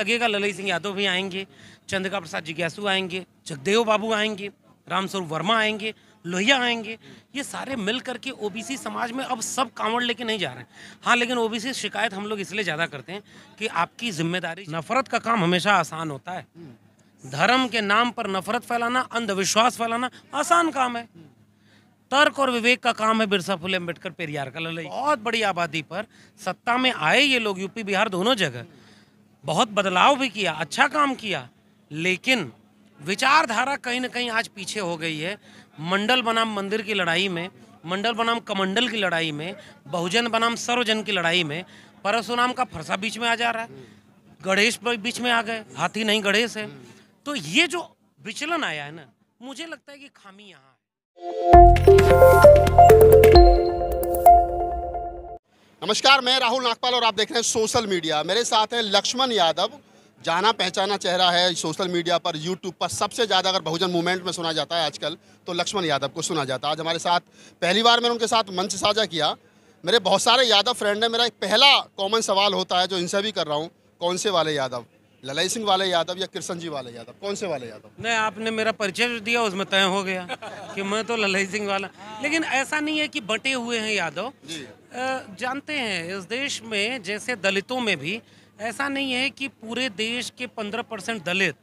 लगेगा ललित सिंह यादव भी आएंगे चंद्रिका प्रसाद जिज्ञासु आएंगे जगदेव बाबू आएंगे रामस्वरूप वर्मा आएंगे लोहिया आएंगे ये सारे मिल करके ओबीसी समाज में अब सब कांवड़ लेके नहीं जा रहे हैं हाँ लेकिन ओबीसी शिकायत हम लोग इसलिए ज़्यादा करते हैं कि आपकी जिम्मेदारी नफरत का काम हमेशा आसान होता है धर्म के नाम पर नफरत फैलाना अंधविश्वास फैलाना आसान काम है तर्क और विवेक का काम है बिरसा फुले अम्बेडकर पेरियार का ललई बहुत बड़ी आबादी पर सत्ता में आए ये लोग यूपी बिहार दोनों जगह बहुत बदलाव भी किया अच्छा काम किया लेकिन विचारधारा कहीं ना कहीं आज पीछे हो गई है मंडल बनाम मंदिर की लड़ाई में मंडल बनाम कमंडल की लड़ाई में बहुजन बनाम सर्वजन की लड़ाई में परशुराम का फरसा बीच में आ जा रहा है गणेश बीच में आ गए हाथी नहीं गणेश है तो ये जो विचलन आया है ना मुझे लगता है कि खामी यहाँ है नमस्कार मैं राहुल नागपाल और आप देख रहे हैं सोशल मीडिया मेरे साथ हैं लक्ष्मण यादव जाना पहचाना चेहरा है सोशल मीडिया पर यूट्यूब पर सबसे ज़्यादा अगर बहुजन मूवमेंट में सुना जाता है आजकल तो लक्ष्मण यादव को सुना जाता है आज हमारे साथ पहली बार मैंने उनके साथ मंच साझा किया मेरे बहुत सारे यादव फ्रेंड हैं मेरा एक पहला कॉमन सवाल होता है जो इनसे भी कर रहा हूँ कौन से वाले यादव ललाई सिंह वाले यादव या कृष्ण जी वाले यादव कौन से वाले यादव नहीं आपने मेरा परिचय जो दिया उसमें तय हो गया कि मैं तो ललई सिंह वाला लेकिन ऐसा नहीं है कि बटे हुए हैं यादव जानते हैं इस देश में जैसे दलितों में भी ऐसा नहीं है कि पूरे देश के पंद्रह परसेंट दलित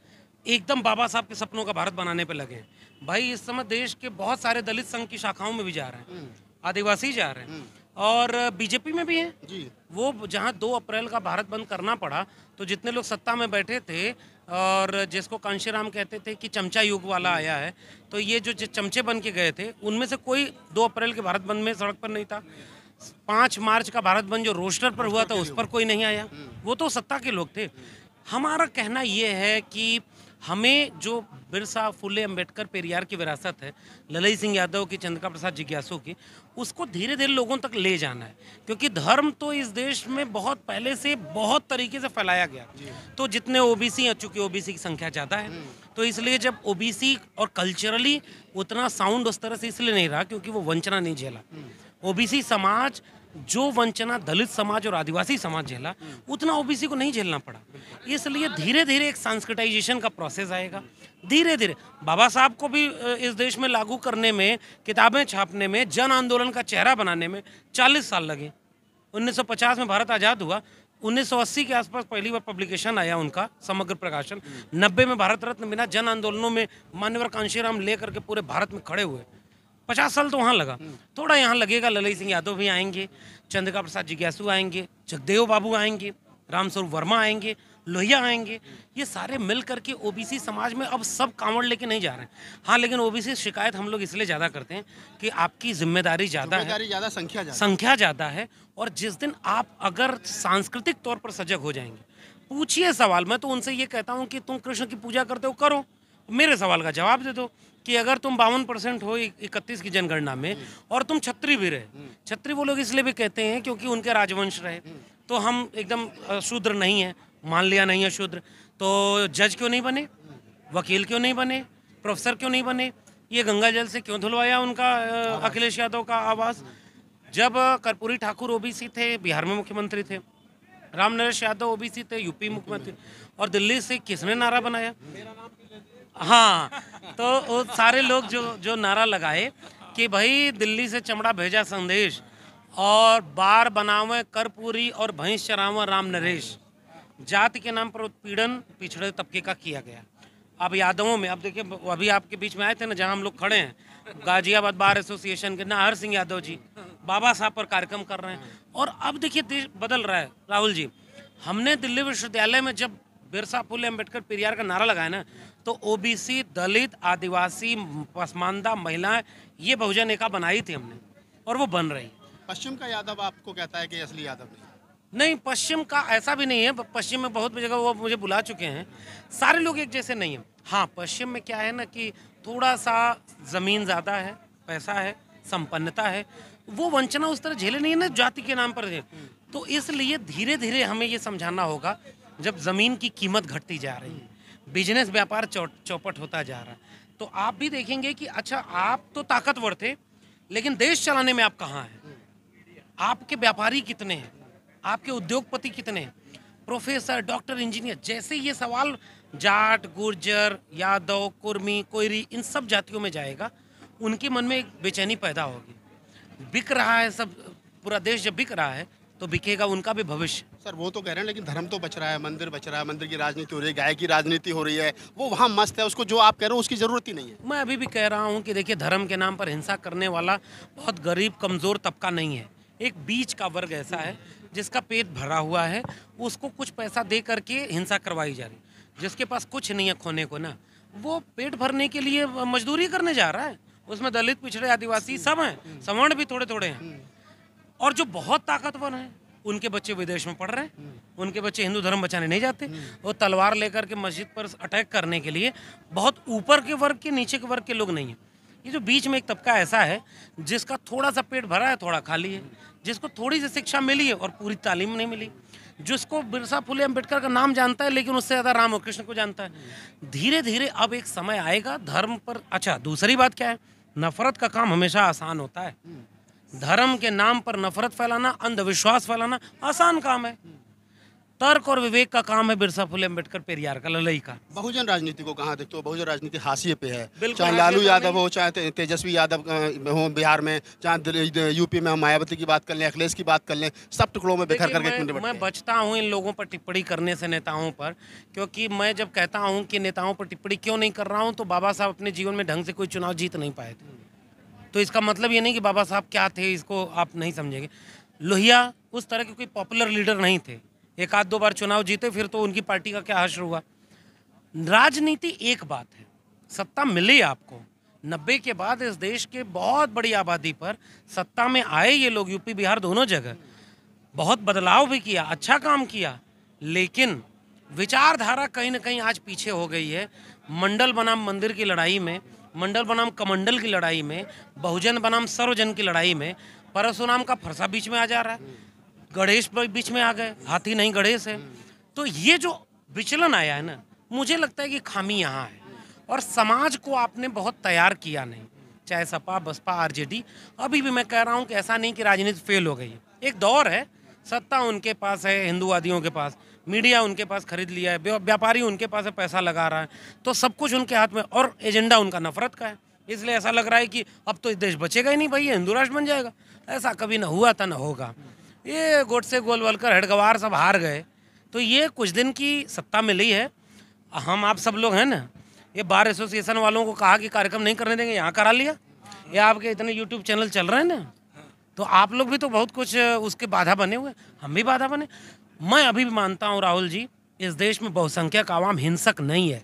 एकदम बाबा साहब के सपनों का भारत बनाने पर लगे भाई इस समय देश के बहुत सारे दलित संघ की शाखाओं में भी जा रहे हैं हम्म। आदिवासी जा रहे हैं हम्म। और बीजेपी में भी है जी वो जहाँ दो अप्रैल का भारत बंद करना पड़ा तो जितने लोग सत्ता में बैठे थे और जिसको कांशीराम कहते थे कि चमचा युग वाला आया है तो ये जो चमचे बन के गए थे उनमें से कोई दो अप्रैल के भारत बंद में सड़क पर नहीं था पाँच मार्च का भारत बंद जो रोस्टर पर हुआ था उस पर कोई नहीं आया हम्म। वो तो सत्ता के लोग थे हमारा कहना ये है कि हमें जो बिरसा फुले अंबेडकर पेरियार की विरासत है ललई सिंह यादव की चंद्रका प्रसाद जिज्ञासु की उसको धीरे धीरे लोगों तक ले जाना है क्योंकि धर्म तो इस देश में बहुत पहले से बहुत तरीके से फैलाया गया तो जितने ओबीसी हैं चूँकि ओबीसी की संख्या ज़्यादा है हम्म। तो इसलिए जब ओबीसी और कल्चरली उतना साउंड उस तरह से इसलिए नहीं रहा क्योंकि वो वंचना नहीं झेला ओबीसी हम्म। समाज जो वंचना दलित समाज और आदिवासी समाज झेला उतना ओबीसी को नहीं झेलना पड़ा इसलिए धीरे धीरे एक सांस्कृटाइजेशन का प्रोसेस आएगा धीरे धीरे बाबा साहब को भी इस देश में लागू करने में किताबें छापने में जन आंदोलन का चेहरा बनाने में चालीस साल लगे 1950 में भारत आज़ाद हुआ 1980 के आसपास पहली बार पब्लिकेशन आया उनका समग्र प्रकाशन 90 में भारत रत्न बिना जन आंदोलनों में मान्यवर कांशीराम लेकर के पूरे भारत में खड़े हुए पचास साल तो वहाँ लगा हम्म। थोड़ा यहाँ लगेगा ललित सिंह यादव भी आएंगे चंद्रिका प्रसाद जिज्ञासु आएंगे जगदेव बाबू आएंगे रामस्वरूप वर्मा आएंगे लोहिया आएंगे ये सारे मिल करके ओबीसी समाज में अब सब कांवड़ लेके नहीं जा रहे हैं हाँ लेकिन ओबीसी शिकायत हम लोग इसलिए ज़्यादा करते हैं कि आपकी जिम्मेदारी ज़्यादा है ज़्यादा संख्या ज़्यादा संख्या ज़्यादा है और जिस दिन आप अगर सांस्कृतिक तौर पर सजग हो जाएंगे पूछिए सवाल मैं तो उनसे ये कहता हूँ कि तुम कृष्ण की पूजा करते हो करो मेरे सवाल का जवाब दे दो कि अगर तुम बावन परसेंट हो इकतीस की जनगणना में और तुम छत्री भी रहे हम्म। छत्री वो लोग इसलिए भी कहते हैं क्योंकि उनके राजवंश रहे हम्म। तो हम एकदम शूद्र नहीं है मान लिया नहीं है शूद्र तो जज क्यों नहीं बने वकील क्यों नहीं बने प्रोफेसर क्यों नहीं बने ये गंगा जल से क्यों धुलवाया उनका हाँ। अखिलेश यादव का आवास जब कर्पूरी ठाकुर ओबीसी थे बिहार में मुख्यमंत्री थे राम नरेश यादव ओबीसी थे यूपी मुख्यमंत्री और दिल्ली से किसने नारा बनाया हाँ तो वो सारे लोग जो जो नारा लगाए कि भाई दिल्ली से चमड़ा भेजा संदेश और बार बनावे करपुरी और भैंस चरावे राम नरेश जाति के नाम पर उत्पीड़न पिछड़े तबके का किया गया अब यादवों में अब देखिए अभी आपके बीच में आए थे ना जहाँ हम लोग खड़े हैं गाजियाबाद बार एसोसिएशन के हर सिंह यादव जी बाबा साहब पर कार्यक्रम कर रहे हैं और अब देखिए देश बदल रहा है राहुल जी हमने दिल्ली विश्वविद्यालय में जब बिरसा फुले अम्बेडकर पेरियार का नारा लगाया ना तो ओबीसी दलित आदिवासी पसमानदा महिलाएं ये बहुजन एका बनाई थी हमने और वो बन रही पश्चिम का यादव आपको कहता है कि असली यादव नहीं नहीं पश्चिम का ऐसा भी नहीं है पश्चिम में बहुत जगह वो मुझे बुला चुके हैं सारे लोग एक जैसे नहीं हैं हाँ पश्चिम में क्या है ना कि थोड़ा सा ज़मीन ज़्यादा है पैसा है संपन्नता है वो वंचना उस तरह झेले नहीं है ना जाति के नाम पर तो इसलिए धीरे धीरे हमें ये समझाना होगा जब ज़मीन की कीमत घटती जा रही है बिजनेस व्यापार चौपट होता जा रहा है तो आप भी देखेंगे कि अच्छा आप तो ताकतवर थे लेकिन देश चलाने में आप कहाँ हैं आपके व्यापारी कितने हैं आपके उद्योगपति कितने हैं प्रोफेसर डॉक्टर इंजीनियर जैसे ये सवाल जाट गुर्जर यादव कुर्मी कोयरी इन सब जातियों में जाएगा उनके मन में एक बेचैनी पैदा होगी बिक रहा है सब पूरा देश जब बिक रहा है तो बिकेगा उनका भी भविष्य सर वो तो कह रहे हैं लेकिन धर्म तो बच रहा है मंदिर बच रहा है मंदिर की राजनीति हो रही है गाय की राजनीति हो रही है वो वहाँ मस्त है उसको जो आप कह रहे हो उसकी ज़रूरत ही नहीं है मैं अभी भी कह रहा हूँ कि देखिए धर्म के नाम पर हिंसा करने वाला बहुत गरीब कमज़ोर तबका नहीं है एक बीच का वर्ग ऐसा है जिसका पेट भरा हुआ है उसको कुछ पैसा दे करके हिंसा करवाई जा रही जिसके पास कुछ नहीं है खोने को ना वो पेट भरने के लिए मजदूरी करने जा रहा है उसमें दलित पिछड़े आदिवासी सब हैं सवर्ण भी थोड़े थोड़े हैं और जो बहुत ताकतवर हैं उनके बच्चे विदेश में पढ़ रहे हैं हम्म। उनके बच्चे हिंदू धर्म बचाने नहीं जाते हम्म। वो तलवार लेकर के मस्जिद पर अटैक करने के लिए बहुत ऊपर के वर्ग के नीचे के वर्ग के लोग नहीं हैं ये जो बीच में एक तबका ऐसा है जिसका थोड़ा सा पेट भरा है थोड़ा खाली है जिसको थोड़ी सी शिक्षा मिली है और पूरी तालीम नहीं मिली जिसको बिरसा फुले अम्बेडकर का नाम जानता है लेकिन उससे ज़्यादा राम और कृष्ण को जानता है धीरे धीरे अब एक समय आएगा धर्म पर अच्छा दूसरी बात क्या है नफरत का काम हमेशा आसान होता है हम्म। धर्म के नाम पर नफरत फैलाना अंधविश्वास फैलाना आसान काम है तर्क और विवेक का काम है बिरसा फुले अम्बेडकर पेरियार का ललई का बहुजन राजनीति को कहा देखते हो बहुजन राजनीति हाशिए पे है चाहे लालू यादव हो चाहे तेजस्वी यादव हो बिहार में चाहे यूपी में हम मायावती की बात कर लें अखिलेश की बात कर लें सब टुकड़ों में बेखर करके मैं, मैं बचता हूँ इन लोगों पर टिप्पणी करने से नेताओं पर क्योंकि मैं जब कहता हूँ कि नेताओं पर टिप्पणी क्यों नहीं कर रहा हूँ तो बाबा साहब अपने जीवन में ढंग से कोई चुनाव जीत नहीं पाए थे तो इसका मतलब ये नहीं कि बाबा साहब क्या थे इसको आप नहीं समझेंगे लोहिया उस तरह के कोई पॉपुलर लीडर नहीं थे एक आध दो बार चुनाव जीते फिर तो उनकी पार्टी का क्या हश्र हुआ राजनीति एक बात है सत्ता मिली आपको नब्बे के बाद इस देश के बहुत बड़ी आबादी पर सत्ता में आए ये लोग यूपी बिहार दोनों जगह बहुत बदलाव भी किया अच्छा काम किया लेकिन विचारधारा कहीं ना कहीं आज पीछे हो गई है मंडल बनाम मंदिर की लड़ाई में मंडल बनाम कमंडल की लड़ाई में बहुजन बनाम सर्वजन की लड़ाई में परशुराम का फरसा बीच में आ जा रहा है गणेश बीच में आ गए हाथी नहीं गणेश है तो ये जो विचलन आया है ना मुझे लगता है कि खामी यहाँ है और समाज को आपने बहुत तैयार किया नहीं चाहे सपा बसपा आरजेडी अभी भी मैं कह रहा हूँ कि ऐसा नहीं कि राजनीति फेल हो गई एक दौर है सत्ता उनके पास है हिंदूवादियों के पास मीडिया उनके पास खरीद लिया है व्यापारी उनके पास पैसा लगा रहा है तो सब कुछ उनके हाथ में और एजेंडा उनका नफरत का है इसलिए ऐसा लग रहा है कि अब तो देश बचेगा ही नहीं भाई हिंदू राष्ट्र बन जाएगा ऐसा कभी ना हुआ था ना होगा ये गोट से गोल वलकर हेडगवार सब हार गए तो ये कुछ दिन की सत्ता मिली है हम आप सब लोग हैं ना ये बार एसोसिएशन वालों को कहा कि कार्यक्रम नहीं करने देंगे यहाँ करा लिया ये आपके इतने यूट्यूब चैनल चल रहे हैं ना तो आप लोग भी तो बहुत कुछ उसके बाधा बने हुए हम भी बाधा बने मैं अभी भी मानता हूँ राहुल जी इस देश में बहुसंख्यक आवाम हिंसक नहीं है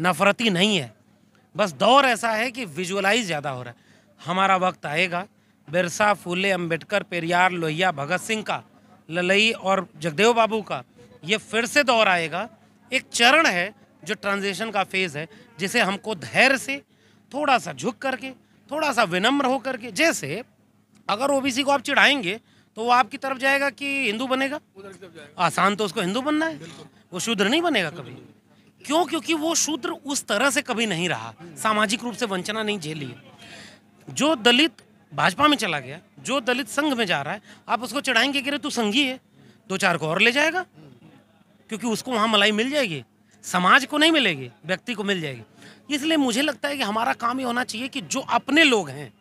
नफरती नहीं है बस दौर ऐसा है कि विजुअलाइज ज़्यादा हो रहा है हमारा वक्त आएगा बिरसा फूले अम्बेडकर पेरियार लोहिया भगत सिंह का ललई और जगदेव बाबू का ये फिर से दौर आएगा एक चरण है जो ट्रांजिशन का फेज़ है जिसे हमको धैर्य से थोड़ा सा झुक करके थोड़ा सा विनम्र होकर के जैसे अगर ओबीसी को आप चिढ़ाएंगे तो वो आपकी तरफ जाएगा कि हिंदू बनेगा आसान तो उसको हिंदू बनना है वो शूद्र नहीं बनेगा कभी क्यों क्योंकि वो शूद्र उस तरह से कभी नहीं रहा सामाजिक रूप से वंचना नहीं झेली जो दलित भाजपा में चला गया जो दलित संघ में जा रहा है आप उसको चढ़ाएंगे कि तू संघी है दो चार को और ले जाएगा क्योंकि उसको वहाँ मलाई मिल जाएगी समाज को नहीं मिलेगी व्यक्ति को मिल जाएगी इसलिए मुझे लगता है कि हमारा काम ये होना चाहिए कि जो अपने लोग हैं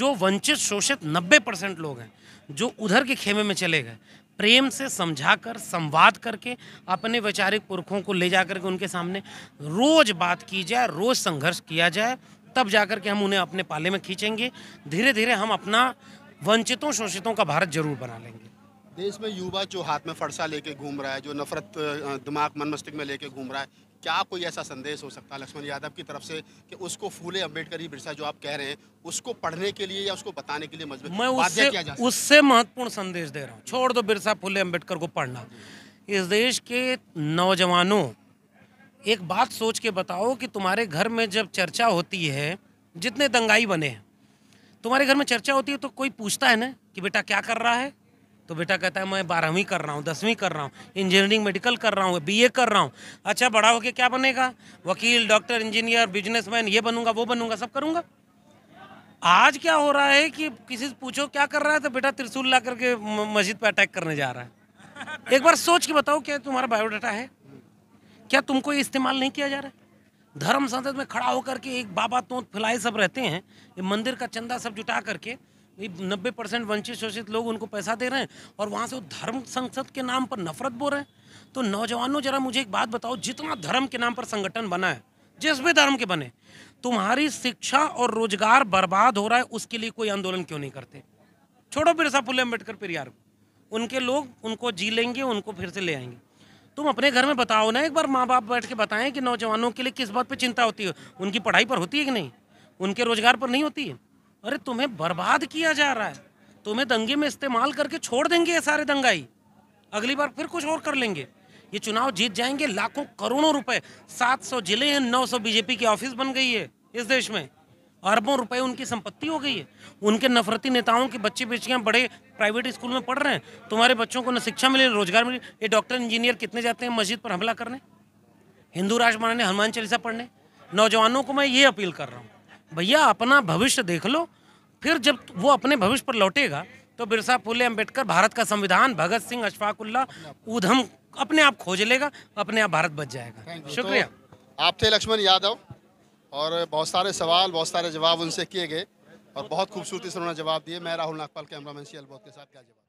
जो वंचित शोषित 90 परसेंट लोग हैं जो उधर के खेमे में चले गए प्रेम से समझाकर संवाद करके अपने वैचारिक पुरखों को ले जा करके उनके सामने रोज़ बात की जाए रोज़ संघर्ष किया जाए तब जा के हम उन्हें अपने पाले में खींचेंगे धीरे धीरे हम अपना वंचितों शोषितों का भारत जरूर बना लेंगे देश में युवा जो हाथ में फरसा लेके घूम रहा है जो नफरत दिमाग मन मस्तिष्क में लेके घूम रहा है क्या कोई ऐसा संदेश हो सकता है लक्ष्मण यादव की तरफ से कि उसको फूले अम्बेडकर ही बिरसा जो आप कह रहे हैं उसको पढ़ने के लिए या उसको बताने के लिए मजबूत मैं उससे उससे महत्वपूर्ण संदेश दे रहा हूँ छोड़ दो बिरसा फूले अम्बेडकर को पढ़ना इस देश के नौजवानों एक बात सोच के बताओ कि तुम्हारे घर में जब चर्चा होती है जितने दंगाई बने हैं तुम्हारे घर में चर्चा होती है तो कोई पूछता है ना कि बेटा क्या कर रहा है तो बेटा कहता है मैं बारहवीं कर रहा हूँ दसवीं कर रहा हूँ इंजीनियरिंग मेडिकल कर रहा हूँ बीए कर रहा हूँ अच्छा बड़ा होकर क्या बनेगा वकील डॉक्टर इंजीनियर बिजनेसमैन ये बनूंगा वो बनूंगा सब करूँगा आज क्या हो रहा है कि किसी से पूछो क्या कर रहा है तो बेटा त्रिशूल ला करके मस्जिद पर अटैक करने जा रहा है एक बार सोच के बताओ क्या तुम्हारा बायोडाटा है क्या तुमको इस्तेमाल नहीं किया जा रहा है धर्म संसद में खड़ा होकर के एक बाबा तो फैलाए सब रहते हैं ये मंदिर का चंदा सब जुटा करके नब्बे परसेंट वंचित शोषित लोग उनको पैसा दे रहे हैं और वहाँ से वो धर्म संसद के नाम पर नफरत बो रहे हैं तो नौजवानों जरा मुझे एक बात बताओ जितना धर्म के नाम पर संगठन बना है जिस भी धर्म के बने तुम्हारी शिक्षा और रोजगार बर्बाद हो रहा है उसके लिए कोई आंदोलन क्यों नहीं करते छोड़ो बिरसा फुले अम्बेडकर पेरियार यार उनके लोग उनको जी लेंगे उनको फिर से ले आएंगे तुम अपने घर में बताओ ना एक बार माँ बाप बैठ के बताएं कि नौजवानों के लिए किस बात पर चिंता होती है उनकी पढ़ाई पर होती है कि नहीं उनके रोजगार पर नहीं होती है अरे तुम्हें बर्बाद किया जा रहा है तुम्हें दंगे में इस्तेमाल करके छोड़ देंगे ये सारे दंगाई अगली बार फिर कुछ और कर लेंगे ये चुनाव जीत जाएंगे लाखों करोड़ों रुपए 700 जिले हैं 900 बीजेपी की ऑफिस बन गई है इस देश में अरबों रुपए उनकी संपत्ति हो गई है उनके नफरती नेताओं के बच्चे बेचियाँ बड़े प्राइवेट स्कूल में पढ़ रहे हैं तुम्हारे बच्चों को न शिक्षा मिले रोजगार मिले ये डॉक्टर इंजीनियर कितने जाते हैं मस्जिद पर हमला करने हिंदू राष्ट्र बनाने हनुमान चालीसा पढ़ने नौजवानों को मैं ये अपील कर रहा हूँ भैया अपना भविष्य देख लो फिर जब वो अपने भविष्य पर लौटेगा तो बिरसा फूले अम्बेडकर भारत का संविधान भगत सिंह अशफाकुल्ला उधम अपने आप खोज लेगा अपने आप भारत बच जाएगा शुक्रिया तो आप थे लक्ष्मण यादव और बहुत सारे सवाल बहुत सारे जवाब उनसे किए गए और बहुत खूबसूरती से उन्होंने जवाब दिए मैं राहुल नागपाल कैमरामैन सी अलबोत के साथ क्या जवाब